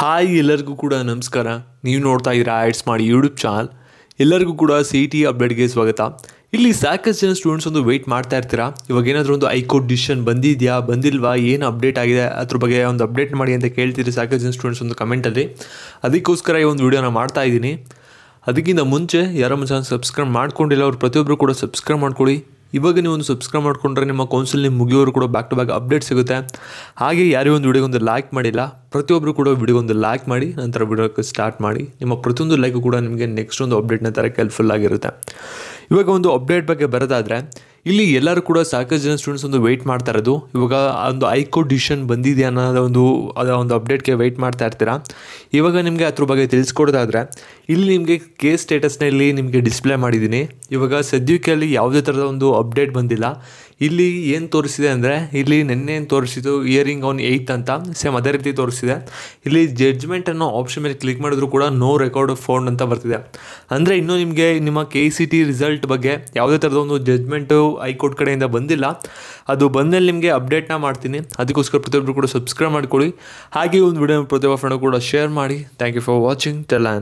hi ಎಲ್ಲರಿಗೂ ಕೂಡ ನಮಸ್ಕಾರ ನೀವು ನೋಡ್ತಾ ಇದ್ದೀರಾ ಆ್ಯಡ್ಸ್ ಮಾಡಿ ಯೂಟ್ಯೂಬ್ ಚಾನಲ್ ಎಲ್ಲರಿಗೂ ಕೂಡ ಸಿ ಟಿ ಅಪ್ಡೇಟ್ಗೆ ಸ್ವಾಗತ ಇಲ್ಲಿ ಸಾಕಷ್ಟು ಜನ ಸ್ಟೂಡೆಂಟ್ಸ್ ಒಂದು ವೆಯ್ಟ್ ಮಾಡ್ತಾ ಇರ್ತೀರಾ ಇವಾಗ ಏನಾದರೂ ಒಂದು ಹೈಕೋರ್ಟ್ ಡಿಸಿಷನ್ ಬಂದಿದೆಯಾ ಬಂದಿಲ್ವಾ ಏನು ಅಪ್ಡೇಟ್ ಆಗಿದೆ ಅದ್ರ ಬಗ್ಗೆ ಒಂದು ಅಪ್ಡೇಟ್ ಮಾಡಿ ಅಂತ ಕೇಳ್ತೀರಿ ಸಾಕಷ್ಟು ಜನ ಸ್ಟೂಡೆಂಟ್ಸ್ ಒಂದು ಕಮೆಂಟಲ್ಲಿ ಅದಕ್ಕೋಸ್ಕರ ಈ ಒಂದು ವೀಡಿಯೋನ ಮಾಡ್ತಾ ಇದ್ದೀನಿ ಅದಕ್ಕಿಂತ ಮುಂಚೆ ಯಾರೋ ಚಾನಲ್ ಸಬ್ಸ್ಕ್ರೈಬ್ ಮಾಡ್ಕೊಂಡಿಲ್ಲ ಅವ್ರು ಪ್ರತಿಯೊಬ್ಬರು ಕೂಡ ಸಬ್ಸ್ಕ್ರೈಬ್ ಮಾಡ್ಕೊಳ್ಳಿ ಇವಾಗ ನೀವು ಒಂದು ಸಬ್ಸ್ಕ್ರೈಬ್ ಮಾಡಿಕೊಂಡ್ರೆ ನಿಮ್ಮ ಕೌನ್ಸಿಲ್ ನಿಮ್ಮ ಮುಗಿಯೋರು ಕೂಡ ಬ್ಯಾಕ್ ಟು ಬ್ಯಾಕ್ ಅಪ್ಡೇಟ್ ಸಿಗುತ್ತೆ ಹಾಗೆ ಯಾರೇ ಒಂದು ವಿಡಿಯೋಗೊಂದು ಲೈಕ್ ಮಾಡಿಲ್ಲ ಪ್ರತಿಯೊಬ್ಬರು ಕೂಡ ಒಂದು ಲೈಕ್ ಮಾಡಿ ನಂತರ ವಿಡಿಯೋಕ್ಕೆ ಸ್ಟಾರ್ಟ್ ಮಾಡಿ ನಿಮ್ಮ ಪ್ರತಿಯೊಂದು ಲೈಕ್ ಕೂಡ ನಿಮಗೆ ನೆಕ್ಸ್ಟ್ ಒಂದು ಅಪ್ಡೇಟ್ನ ಥರ ಹೆಲ್ಪ್ಫುಲ್ ಆಗಿರುತ್ತೆ ಇವಾಗ ಒಂದು ಅಪ್ಡೇಟ್ ಬಗ್ಗೆ ಬರೋದಾದರೆ ಇಲ್ಲಿ ಎಲ್ಲರೂ ಕೂಡ ಸಾಕಷ್ಟು ಜನ ಸ್ಟೂಡೆಂಟ್ಸ್ ಒಂದು ವೆಯ್ಟ್ ಮಾಡ್ತಾ ಇರೋದು ಇವಾಗ ಒಂದು ಹೈಕೋರ್ಟ್ ಡಿಸಿಷನ್ ಬಂದಿದೆ ಅನ್ನೋದು ಒಂದು ಅದರ ಒಂದು ಅಪ್ಡೇಟ್ಗೆ ವೆಯ್ಟ್ ಮಾಡ್ತಾ ಇರ್ತೀರಾ ಇವಾಗ ನಿಮಗೆ ಅದ್ರ ಬಗ್ಗೆ ತಿಳಿಸ್ಕೊಡೋದಾದರೆ ಇಲ್ಲಿ ನಿಮಗೆ ಕೇಸ್ ಸ್ಟೇಟಸ್ನ ಇಲ್ಲಿ ನಿಮಗೆ ಡಿಸ್ಪ್ಲೇ ಮಾಡಿದ್ದೀನಿ ಇವಾಗ ಸದ್ಯಕ್ಕೆ ಅಲ್ಲಿ ಯಾವುದೇ ಥರದ ಒಂದು ಅಪ್ಡೇಟ್ ಬಂದಿಲ್ಲ ಇಲ್ಲಿ ಏನು ತೋರಿಸಿದೆ ಅಂದರೆ ಇಲ್ಲಿ ನೆನ್ನೆ ಏನು ತೋರಿಸಿದ್ದು ಇಯರಿಂಗ್ ಆನ್ ಏಯ್ತ್ ಅಂತ ಸೇಮ್ ಅದೇ ರೀತಿ ತೋರಿಸಿದೆ ಇಲ್ಲಿ ಜಡ್ಜ್ಮೆಂಟ್ ಅನ್ನೋ ಆಪ್ಷನ್ ಮೇಲೆ ಕ್ಲಿಕ್ ಮಾಡಿದ್ರು ಕೂಡ ನೋ ರೆಕಾರ್ಡ್ ಫೋನ್ ಅಂತ ಬರ್ತಿದೆ ಅಂದರೆ ಇನ್ನೂ ನಿಮಗೆ ನಿಮ್ಮ ಕೆ ಸಿ ಟಿ ರಿಸಲ್ಟ್ ಬಗ್ಗೆ ಯಾವುದೇ ಥರದ ಒಂದು ಜಡ್ಜ್ಮೆಂಟು ಹೈಕೋರ್ಟ್ ಕಡೆಯಿಂದ ಬಂದಿಲ್ಲ ಅದು ಬಂದಲ್ಲಿ ನಿಮಗೆ ಅಪ್ಡೇಟ್ನ ಮಾಡ್ತೀನಿ ಅದಕ್ಕೋಸ್ಕರ ಪ್ರತಿಯೊಬ್ಬರು ಕೂಡ ಸಬ್ಸ್ಕ್ರೈಬ್ ಮಾಡ್ಕೊಳ್ಳಿ ಹಾಗೆ ಒಂದು ವಿಡಿಯೋ ಪ್ರತಿಯೊಬ್ಬ ಫ್ರೆಂಡ್ ಕೂಡ ಶೇರ್ ಮಾಡಿ ಥ್ಯಾಂಕ್ ಯು ಫಾರ್ ವಾಚಿಂಗ್ ಟೆಲ್ಲನ್